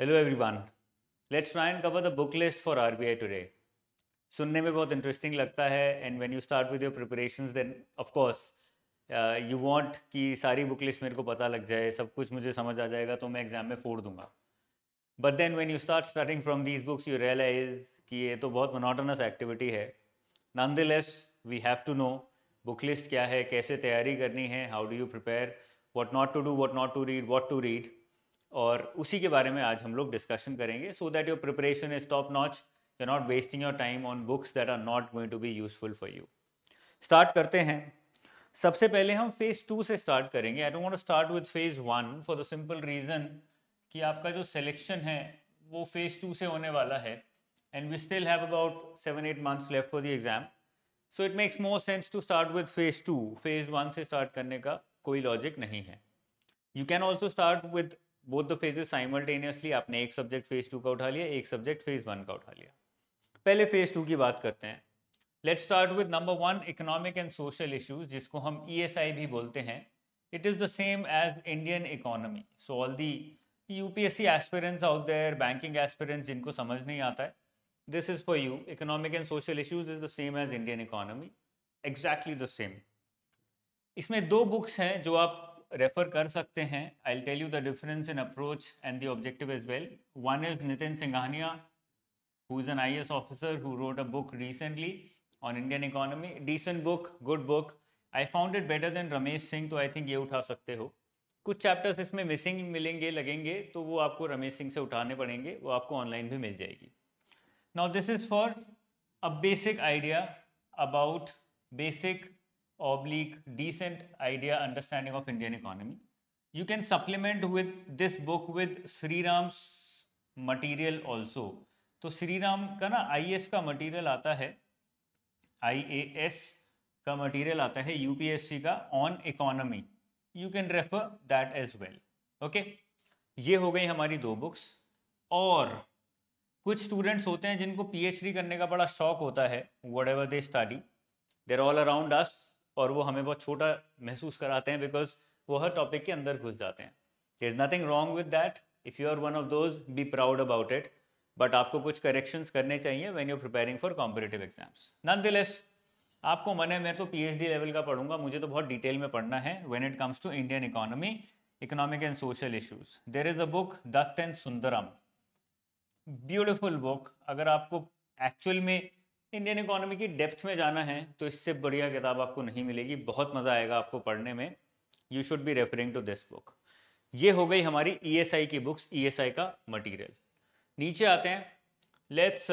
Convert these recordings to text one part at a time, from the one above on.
Hello everyone let's try and cover the book list for RBI today सुनने में बहुत interesting लगता है and when you start with your preparations then of course you want कि सारी book list मेरे को पता लग जाए सब कुछ मुझे समझ आ जाएगा तो मैं एग्जाम में फोड़ दूंगा but then when you start starting from these books you realise कि ये तो बहुत मोनोटनस एक्टिविटी है the less we have to know book list क्या है कैसे तैयारी करनी है how do you prepare what not to do what not to read what to read और उसी के बारे में आज हम लोग डिस्कशन करेंगे so that your preparation is top notch you not wasting your time on books that are not going to be useful for you start करते हैं सबसे पहले हम फेज टू से स्टार्ट करेंगे I don't want to start with phase one for the simple reason कि आपका जो सिलेक्शन है वो फेज टू से होने वाला है and we still have about seven eight months left for the exam so it makes more sense to start with phase two phase one से स्टार्ट करने का कोई लॉजिक नहीं है you can also start with both the phases simultaneously आपने एक subject phase two का उठा लिया एक सब्जेक्ट फेज वन का उठा लिया पहले फेज टू की बात करते हैं let start with number one economic and social issues जिसको हम ई e भी बोलते हैं it is the same as Indian economy so all the UPSC aspirants out there banking aspirants जिनको समझ नहीं आता है this is for you economic and social issues is the same as Indian economy exactly the same इसमें दो books हैं जो आप रेफर कर सकते हैं I tell you the difference in approach and the objective is well one is Nitin Singhania who is an I S officer who wrote a book recently on Indian economy decent book good book I found it better than Ramesh Singh तो I think ये उठा सकते हो कुछ chapters इसमें missing मिलेंगे लगेंगे तो वो आपको रमेश सिंह से उठाने पड़ेंगे वो आपको ऑनलाइन भी मिल जाएगी now this is for a basic idea about basic oblique decent idea understanding of Indian economy. You can supplement with this book with Sri Ram's material also. तो श्री राम का ना आई का मटेरियल आता है आई का मटेरियल आता है यूपीएससी का on economy you can refer that as well okay ये हो गई हमारी दो बुक्स और कुछ स्टूडेंट्स होते हैं जिनको पीएचडी करने का बड़ा शौक होता है whatever they study there all around us और वो हमें बहुत छोटा महसूस कराते हैं बिकॉज वो हर टॉपिक के अंदर घुस जाते हैं there is nothing wrong with that if you are one of those be proud about it but आपको कुछ करेक्शन करने चाहिए when you preparing for competitive exams nonetheless आपको मन है मैं तो पी एच डी लेवल का पढ़ूंगा मुझे तो बहुत डिटेल में पढ़ना है when it comes to Indian economy economic and social issues there is a book Datt and Sundaram beautiful book अगर आपको एक्चुअल में इंडियन इकोनॉमी की डेप्थ में जाना है तो इससे बढ़िया किताब आपको नहीं मिलेगी बहुत मज़ा आएगा आपको पढ़ने में you should be referring to this book ये हो गई हमारी ई e की बुक्स ई e का मटीरियल नीचे आते हैं let's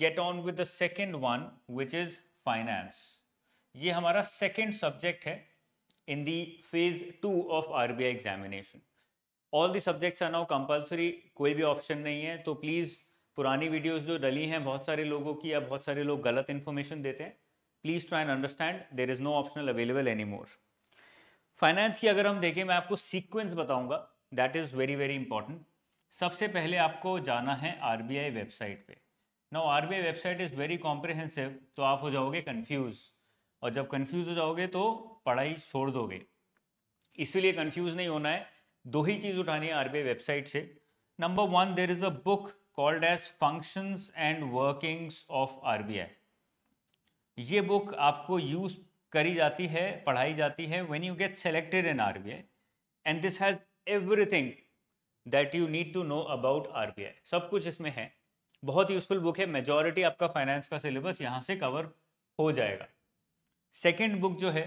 get on with the second one which is finance ये हमारा सेकेंड सब्जेक्ट है in the phase 2 of RBI examination. All the subjects are now compulsory, कोई भी ऑप्शन नहीं है तो प्लीज़ पुरानी वीडियोस जो डली हैं बहुत सारे लोगों की या बहुत सारे लोग गलत इन्फॉर्मेशन देते हैं please try and understand there is no optional available any more finance की अगर हम देखें मैं आपको सीक्वेंस बताऊंगा that is very very important सबसे पहले आपको जाना है आर वेबसाइट पे now our website is very comprehensive तो आप हो जाओगे कन्फ्यूज़ और जब कन्फ्यूज़ हो जाओगे तो पढ़ाई छोड़ दोगे इसीलिए कन्फ्यूज़ नहीं होना है दो ही चीज़ उठानी है आर वेबसाइट से number one there is a book called as functions and workings of RBI ये बुक आपको यूज करी जाती है पढ़ाई जाती है when you get selected in RBI and this has everything that you need to know about RBI सब कुछ इसमें है बहुत यूजफुल बुक है मेजॉरिटी आपका फाइनेंस का सिलेबस यहाँ से कवर हो जाएगा सेकेंड बुक जो है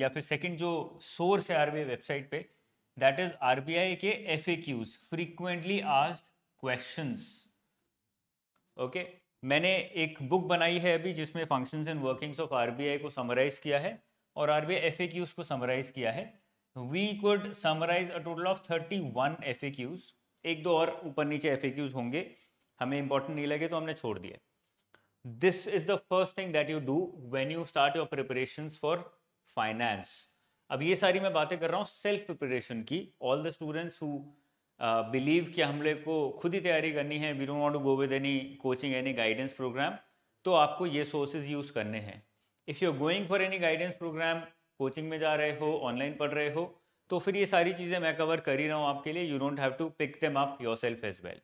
या फिर सेकेंड जो सोर्स है आई वेबसाइट पे that is R K F A Qs frequently asked questions okay मैंने एक बुक बनाई है अभी जिसमें functions and workings of RBI को समराइज किया है और आरबीआई एफएक्यूज को समराइज किया है we could summarise a total of thirty one F एक दो और ऊपर नीचे एफ होंगे हमें इंपॉर्टेंट नहीं लगे तो हमने छोड़ दिया this is the first thing that you do when you start your preparation for finance अब ये सारी मैं बातें कर रहा हूँ सेल्फ प्रिपरेशन की all the students who believe कि हम लोग को खुद ही तैयारी करनी है we don't want to go with any coaching any guidance programme तो आपको ये सोर्सेज यूज़ करने हैं if you are going for any guidance programme coaching में जा रहे हो ऑनलाइन पढ़ रहे हो तो फिर ये सारी चीज़ें मैं कवर कर ही रहा हूँ आपके लिए you don't have to pick them up yourself as well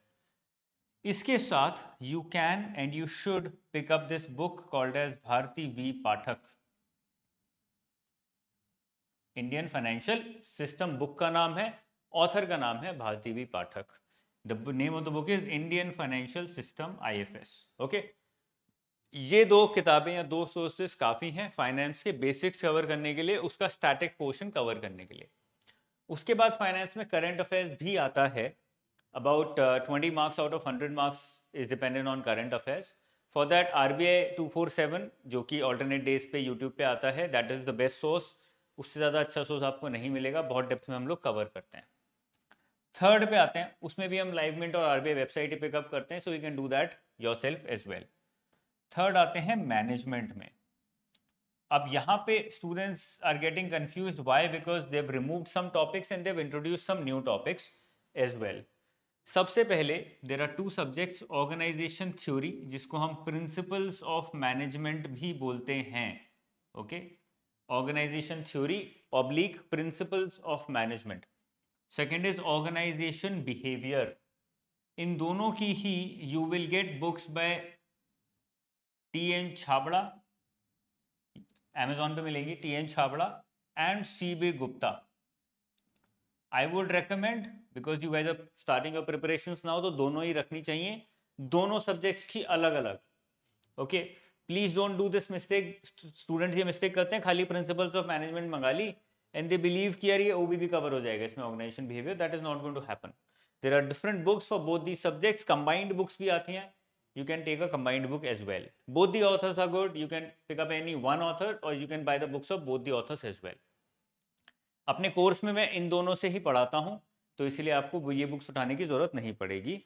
इसके साथ you can and you should pick up this book called as Bharti V Pathak Indian financial system book का नाम है ऑथर का नाम है Bharti V Pathak the name of the book is Indian financial system I F S okay ये दो किताबें या दो सोर्सेस काफ़ी हैं फाइनेंस के बेसिक्स कवर करने के लिए उसका स्टैटिक पोर्शन कवर करने के लिए उसके बाद फाइनेंस में करंट अफेयर्स भी आता है about twenty marks out of hundred marks is dependent on current affairs for that R B I two four seven जो कि ऑल्टरनेट डेज पे यूट्यूब पे आता है that is the best source उससे ज़्यादा अच्छा सोर्स आपको नहीं मिलेगा बहुत डेप्थ में हम लोग कवर करते हैं थर्ड पे आते हैं उसमें भी हम लाइव मिंट और आरबीआई वेबसाइट ही पिकअप करते हैं so you can do that yourself as well third आते हैं मैनेजमेंट में अब यहाँ पे students are getting confuse why because they've remove some topics and they've introduce some new topics as well सबसे पहले there are two subjects organisation theory जिसको हम प्रिंसिपल्स ऑफ मैनेजमेंट भी बोलते हैं okay organisation theory oblique principles of management second is organisation behaviour इन दोनों की ही you will get books by T N Chhabra Amazon पे मिलेंगी T N Chhabra and C B Gupta I would recommend because you guys are starting preparation ना हो तो दोनों ही रखनी चाहिए दोनों सब्जेक्ट्स की अलग अलग okay please don't do this mistake students ये मिस्टेक करते हैं खाली प्रिंसिपल्स ऑफ मैनेजमेंट मंगा ली एंड दे बिलीव कि यार ये ओबीबी कवर हो जाएगा इसमें organisation behaviour that is not going to happen there are different books for both the subjects combined books भी आती हैं you can take a combined book as well both the authors are good you can pick up any one author or you can buy the books of both the authors as well अपने course में मैं इन दोनों से ही पढ़ाता हूँ तो इसलिए आपको ये बुक्स उठाने की जरूरत नहीं पड़ेगी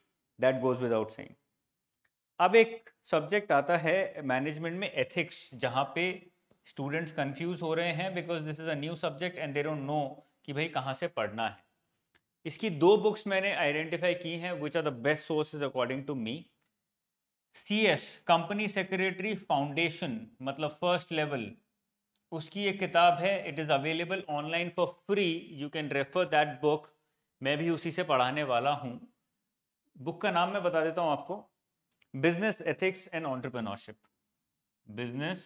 दैट गोज विदाउट सेइंग अब एक सब्जेक्ट आता है मैनेजमेंट में एथिक्स जहाँ पे स्टूडेंट्स कंफ्यूज हो रहे हैं because this is a new subject and they don't know कि भाई कहाँ से पढ़ना है इसकी दो बुक्स मैंने आइडेंटिफाई की हैं which are the best sources according to me C S company secretary foundation मतलब फर्स्ट लेवल उसकी एक किताब है it is available online for free you can refer that book मैं भी उसी से पढ़ाने वाला हूँ बुक का नाम मैं बता देता हूँ आपको business ethics and entrepreneurship business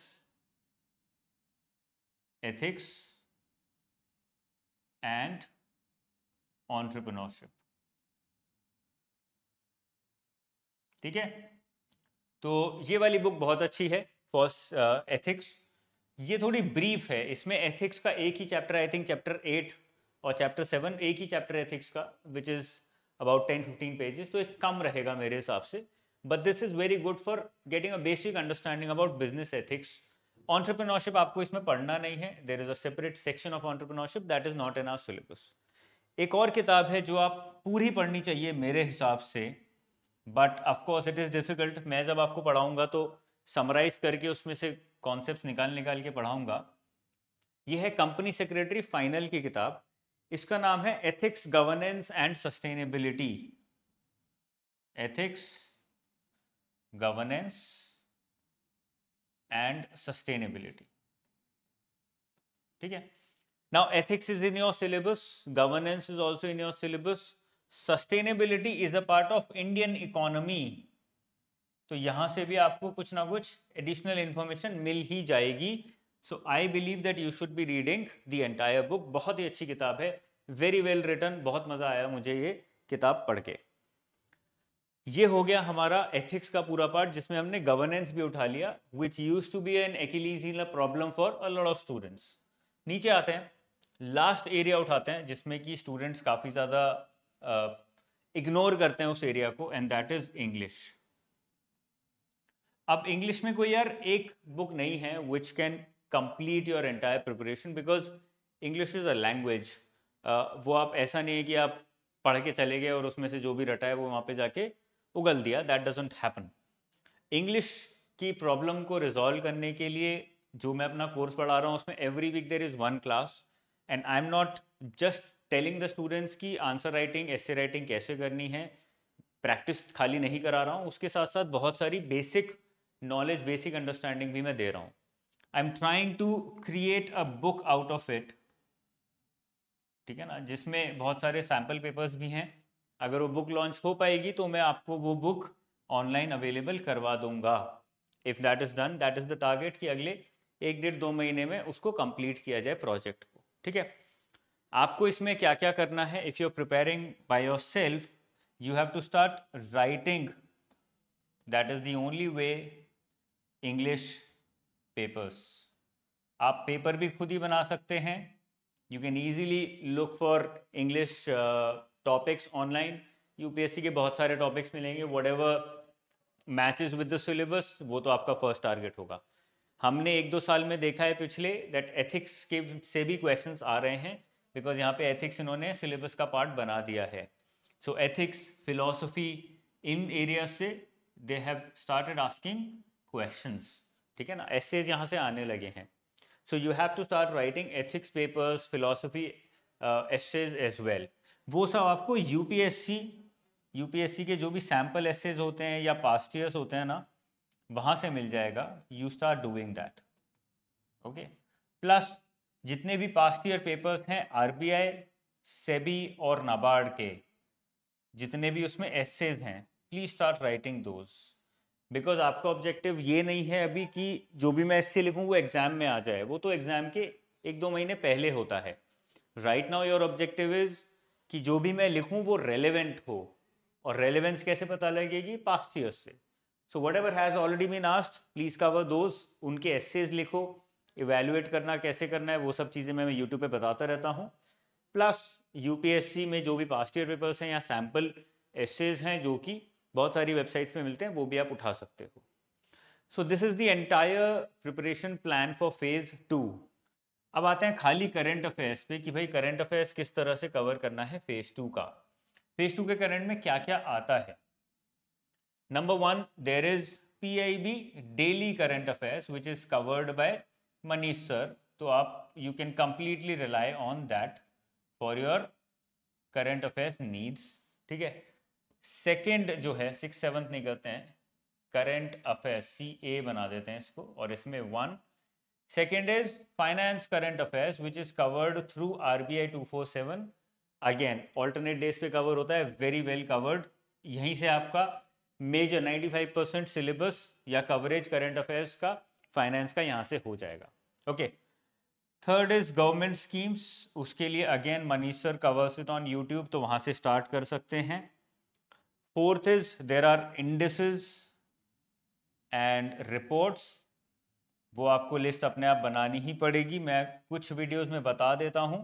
ethics and entrepreneurship ठीक है तो ये वाली बुक बहुत अच्छी है फॉर एथिक्स uh, ये थोड़ी ब्रीफ है इसमें एथिक्स का एक ही chapter I think chapter eight और चैप्टर सेवन एक ही चैप्टर एथिक्स का which is about ten fifteen pages तो एक कम रहेगा मेरे हिसाब से but this is very good for getting a basic understanding about business ethics entrepreneurship आपको इसमें पढ़ना नहीं है there is a separate section of entrepreneurship that is not in our syllabus एक और किताब है जो आप पूरी पढ़नी चाहिए मेरे हिसाब से but of course it is difficult मैं जब आपको पढ़ाऊंगा तो समराइज करके उसमें से कॉन्सेप्ट निकाल निकाल के पढ़ाऊंगा यह है कंपनी सेक्रेटरी फाइनल की किताब इसका नाम है ethics governance and sustainability ethics governance and sustainability ठीक है now ethics is in your syllabus governance is also in your syllabus sustainability is a part of Indian economy तो यहां से भी आपको कुछ ना कुछ एडिशनल इंफॉर्मेशन मिल ही जाएगी so I believe that you should be reading the entire book बहुत ही अच्छी किताब है वेरी वेल रिटर्न बहुत मजा आया मुझे ये किताब पढ़ के ये हो गया हमारा एथिक्स का पूरा पार्ट जिसमें हमने गवर्नेंस भी उठा लिया which used to be an Achilles heel problem for a lot of students नीचे आते हैं लास्ट एरिया उठाते हैं जिसमें कि स्टूडेंट्स काफ़ी ज़्यादा इग्नोर करते हैं उस एरिया को एंड दैट इज इंग्लिश अब इंग्लिश में कोई यार एक बुक नहीं है which can complete your entire preparation because English is a language वो आप ऐसा नहीं है कि आप पढ़ के चले गए और उसमें से जो भी रटा है वो वहाँ पे जाके उगल दिया दैट डजेंट हैपन इंग्लिश की प्रॉब्लम को रिजॉल्व करने के लिए जो मैं अपना कोर्स पढ़ा रहा हूँ उसमें every week there is one class and I am not just telling the students की आंसर राइटिंग ऐसे राइटिंग कैसे करनी है प्रैक्टिस खाली नहीं करा रहा हूँ उसके साथ साथ बहुत सारी बेसिक नॉलेज बेसिक अंडरस्टैंडिंग भी मैं दे रहा हूँ I am trying to create a book out of it ठीक है ना जिसमें बहुत सारे सैम्पल पेपर्स भी हैं अगर वो बुक लॉन्च हो पाएगी तो मैं आपको वो बुक ऑनलाइन अवेलेबल करवा दूंगा if that is done that is the target कि अगले एक डेढ़ दो महीने में उसको कंप्लीट किया जाए प्रोजेक्ट को ठीक है आपको इसमें क्या क्या करना है if you are preparing by yourself you have to start writing that is the only way English papers आप पेपर भी खुद ही बना सकते हैं you can easily look for English topics online UPSC के बहुत सारे टॉपिक्स मिलेंगे whatever matches with the syllabus वो तो आपका फर्स्ट टारगेट होगा हमने एक दो साल में देखा है पिछले दैट एथिक्स के से भी क्वेश्चंस आ रहे हैं बिकॉज यहाँ पे एथिक्स इन्होंने सिलेबस का पार्ट बना दिया है सो एथिक्स फिलोसफी इन एरिया से they have started asking questions ठीक है ना एसेज यहाँ से आने लगे हैं so you have to start writing ethics papers philosophy essays as well वो सब आपको यूपीएससी यूपीएससी के जो भी सैम्पल एसेज होते हैं या पास्ट ईयर्स होते हैं ना वहां से मिल जाएगा you start doing that okay plus जितने भी पास्ट ईयर पेपर्स हैं आरबीआई सेबी और नाबार्ड के जितने भी उसमें एसेज हैं please start writing those because आपका ऑब्जेक्टिव ये नहीं है अभी कि जो भी मैं एस्से लिखूँ वो एग्जाम में आ जाए वो तो एग्जाम के एक दो महीने पहले होता है right now your objective is कि जो भी मैं लिखूं वो रेलिवेंट हो और रेलिवेंस कैसे पता लगेगी पास्ट ईयर से so whatever has already been asked please cover those उनके एसेज लिखो इवेल्युएट करना कैसे करना है वो सब चीज़ें मैं यूट्यूब पे बताता रहता हूँ प्लस यूपीएससी में जो भी पास्ट ईयर पेपर्स हैं या सैम्पल एसेज हैं जो कि बहुत सारी वेबसाइट्स में मिलते हैं वो भी आप उठा सकते हो so this is the entire preparation plan for phase two अब आते हैं खाली करंट अफेयर्स पे कि भाई करंट अफेयर्स किस तरह से कवर करना है फेज टू का फेज टू के करंट में क्या क्या आता है number one there is P I B daily current affairs which is covered by Manish sir तो आप you can completely rely on that for your current affairs needs ठीक है सेकेंड जो है सिक्स सेवन्थ निकलते हैं करंट अफेयर्स सी ए बना देते हैं इसको और इसमें one Second is finance current affairs, which is covered through RBI 247. Again, alternate days पे cover होता है, very well covered. यहीं से आपका मेजर 95% सिलेबस या कवरेज करंट अफेयर्स का फाइनेंस का यहाँ से हो जाएगा okay third is government schemes उसके लिए again Manish sir covers it on YouTube तो वहां से स्टार्ट कर सकते हैं fourth is there are indices and reports वो आपको लिस्ट अपने आप बनानी ही पड़ेगी मैं कुछ वीडियोस में बता देता हूँ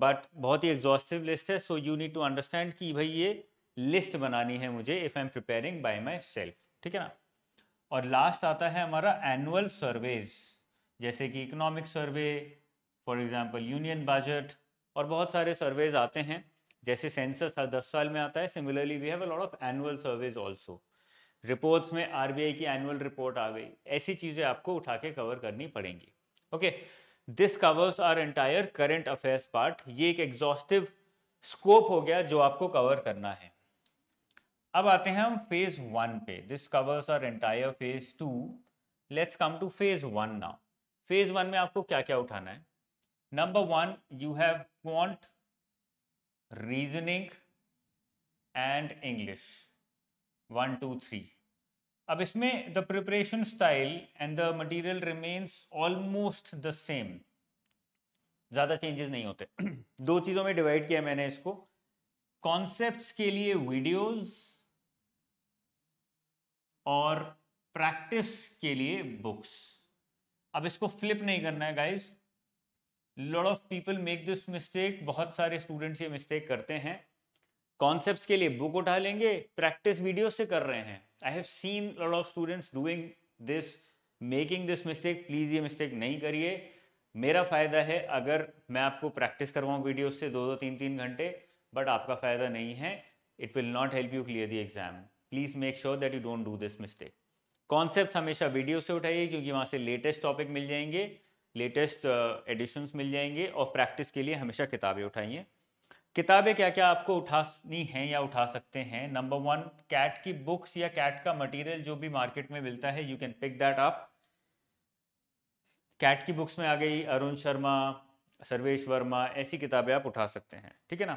बट बहुत ही एग्जॉस्टिव लिस्ट है so you need to understand कि भाई ये लिस्ट बनानी है मुझे if I am preparing by myself ठीक है ना और लास्ट आता है हमारा एनुअल सर्वेज जैसे कि economic survey for example union budget और बहुत सारे सर्वेज आते हैं जैसे सेंसस हर दस साल में आता है similarly we have a lot of annual surveys also reports में आरबीआई की एनुअल रिपोर्ट आ गई ऐसी चीज़ें आपको उठा के कवर करनी पड़ेंगी okay this covers our entire current affairs part ये एक एग्जॉस्टिव स्कोप हो गया जो आपको कवर करना है अब आते हैं हम फेज वन पे this covers our entire phase two let's come to phase one now phase one में आपको क्या क्या उठाना है number one you have quant reasoning and English one two three अब इसमें the preparation style and the material remains almost the same ज़्यादा changes नहीं होते दो चीज़ों में डिवाइड किया मैंने इसको कॉन्सेप्ट के लिए वीडियोज और प्रैक्टिस के लिए बुक्स अब इसको फ्लिप नहीं करना है guys lot of people make this mistake बहुत सारे स्टूडेंट्स ये मिस्टेक करते हैं कॉन्सेप्ट के लिए बुक उठा लेंगे प्रैक्टिस वीडियो से कर रहे हैं I have seen lot of students doing this making this mistake please ये मिस्टेक नहीं करिए मेरा फायदा है अगर मैं आपको प्रैक्टिस करवाऊँ वीडियो से दो दो तीन तीन घंटे बट आपका फायदा नहीं है it will not help you clear the exam please make sure that you don't do this mistake concept हमेशा वीडियो से उठाइए क्योंकि वहाँ से लेटेस्ट टॉपिक मिल जाएंगे लेटेस्ट एडिशंस uh, मिल जाएंगे और प्रैक्टिस के लिए हमेशा किताबें उठाइए किताबें क्या क्या आपको उठानी हैं या उठा सकते हैं नंबर वन कैट की बुक्स या कैट का मटेरियल जो भी मार्केट में मिलता है you can pick that up CAT की बुक्स में आ गई अरुण शर्मा सर्वेश वर्मा ऐसी किताबें आप उठा सकते हैं ठीक है ना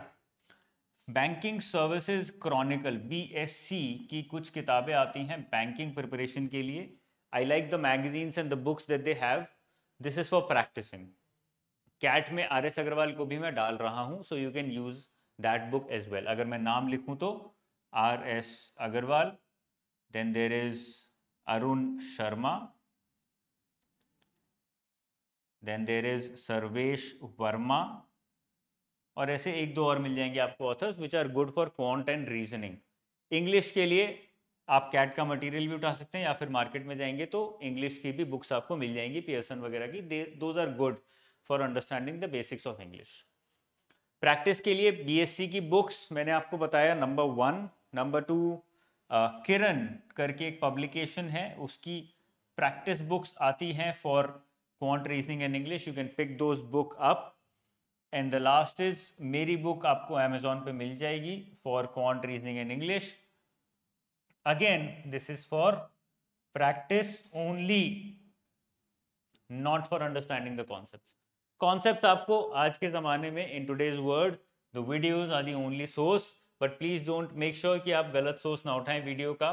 बैंकिंग सर्विसेज क्रॉनिकल बीएससी की कुछ किताबें आती हैं बैंकिंग प्रिपरेशन के लिए I like the magazines and the books that they have this is for practicing CAT में आर एस अग्रवाल को भी मैं डाल रहा हूँ so you can use that book as well अगर मैं नाम लिखूं तो R S Agrawal then there is Arun Sharma then there is Sarvesh Verma और ऐसे एक दो और मिल जाएंगे आपको authors which are good for quant and reasoning English के लिए आप कैट का मटेरियल भी उठा सकते हैं या फिर मार्केट में जाएंगे तो इंग्लिश की भी बुक्स आपको मिल जाएंगी पियर्सन वगैरह की those are good for understanding the basics of English practice के लिए बीएससी की बुक्स मैंने आपको बताया number one number two Kiran करके एक पब्लिकेशन है उसकी प्रैक्टिस बुक्स आती हैं for quant reasoning and English you can pick those book up and the last is मेरी बुक आपको अमेजोन पे मिल जाएगी for quant reasoning and English again this is for practice only not for understanding the concept concept आपको आज के ज़माने में in today's world the videos are the only source but please don't make sure कि आप गलत source ना उठाएं वीडियो का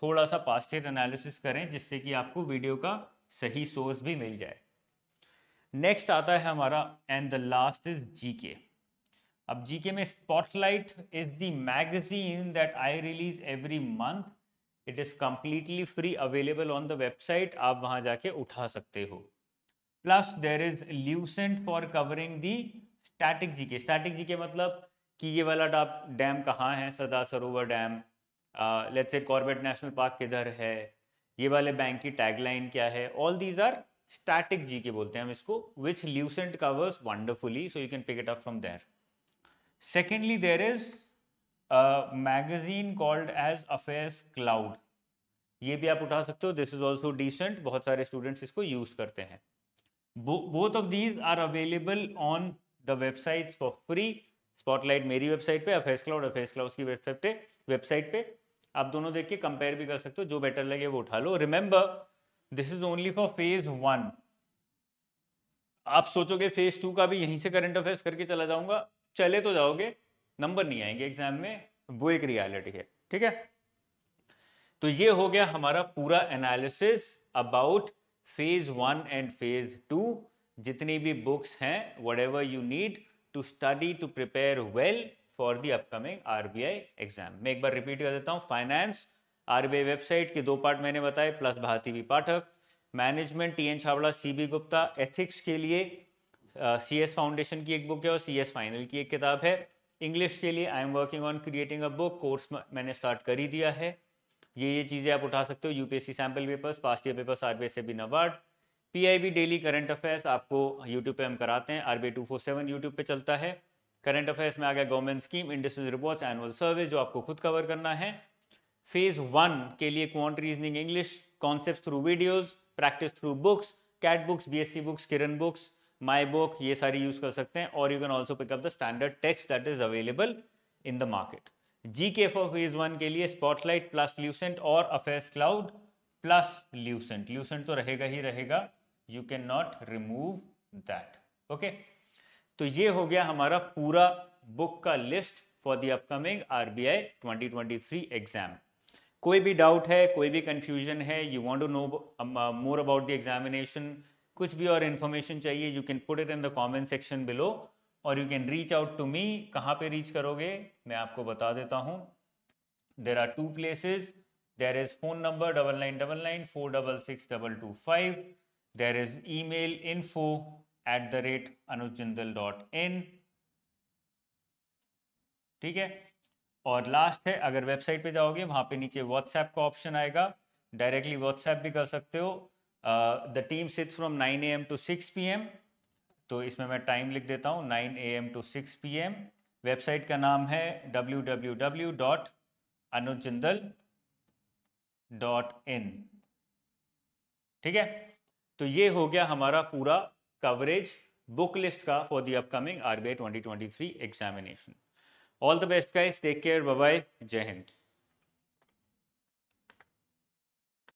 थोड़ा सा पास्टेड एनालिसिस करें जिससे कि आपको वीडियो का सही सोर्स भी मिल जाए नेक्स्ट आता है हमारा and the last is GK अब जीके में spotlight is the magazine that I release every month it is completely free available on the website आप वहां जाके उठा सकते हो plus there is Lucent for covering the static GK static GK मतलब कि ये वाला डैम कहाँ है सदा सरोवर डैम लेट्स से कॉर्बेट नेशनल पार्क किधर है ये वाले बैंक की टैगलाइन क्या है all these are static GK के बोलते हैं हम इसको which Lucent covers wonderfully so you can pick it up from there secondly there is magazine called as Affairs Cloud ये भी आप उठा सकते हो दिस इज ऑल्सो डिसेंट बहुत सारे स्टूडेंट्स इसको यूज करते हैं both of these are available on the website for free spotlight मेरी वेबसाइट पे अफेस क्लाउड अफेस क्लाउड की वेबसाइट पे वेबसाइट पे आप दोनों देख के कंपेयर भी कर सकते हो जो बेटर लगे वो उठा लो remember this is only for phase one आप सोचोगे फेज टू का भी यहीं से करंट अफेयर्स करके चला जाऊंगा चले तो जाओगे नंबर नहीं आएंगे एग्जाम में वो एक रियालिटी है ठीक है तो ये हो गया हमारा पूरा analysis about phase one and phase two जितनी भी बुक्स हैं whatever you need to study to prepare well for the upcoming I exam मैं एक बार रिपीट कर देता हूँ फाइनेंस आरबीआई वेबसाइट के दो पार्ट मैंने बताए plus Bharti Pathak management T N Chawla C B Gupta ethics के लिए सी एस फाउंडेशन की एक बुक है और सी एस फाइनल की एक किताब है इंग्लिश के लिए I am working on creating a book course मैंने स्टार्ट कर ही दिया है ये ये चीज़ें आप उठा सकते हो UPSC sample papers past year papers are से बिना word PIB daily current affairs आपको यूट्यूब पे हम कराते हैं R B two four seven YouTube पे चलता है करंट अफेयर्स में आ गया government scheme industrial reports annual survey जो आपको खुद कवर करना है फेज वन के लिए quant reasoning English concept through videos practice through books CAT books B books Kiran books my book ये सारी यूज कर सकते हैं और you can also pick up the standard texts that is available in the market GK four for phase one के लिए spotlight plus Lucent और Affairs Cloud plus Lucent Lucent तो रहेगा ही रहेगा you can not remove that okay तो ये हो गया हमारा पूरा बुक का list for the upcoming RBI 2023 exam कोई भी डाउट है कोई भी कंफ्यूजन है you want to know more about the examination कुछ भी और इन्फॉर्मेशन चाहिए you can put it in the comment section below और you can reach out to me कहाँ पे रीच करोगे मैं आपको बता देता हूँ there are two places there is phone number double nine double nine four double six double two five there is email info at the rate Anuj Jindal dot in ठीक है और लास्ट है अगर वेबसाइट पे जाओगे वहां पे नीचे व्हाट्सएप का ऑप्शन आएगा डायरेक्टली व्हाट्सएप भी कर सकते हो the team sits from nine A M to six P M तो इसमें मैं टाइम लिख देता हूँ nine A M to six P M website का नाम है W W W dot Anuj Jindal dot in ठीक है तो ये हो गया हमारा पूरा कवरेज बुक लिस्ट का for the upcoming RBI 2023 examination all the best guys take care bye जय हिंद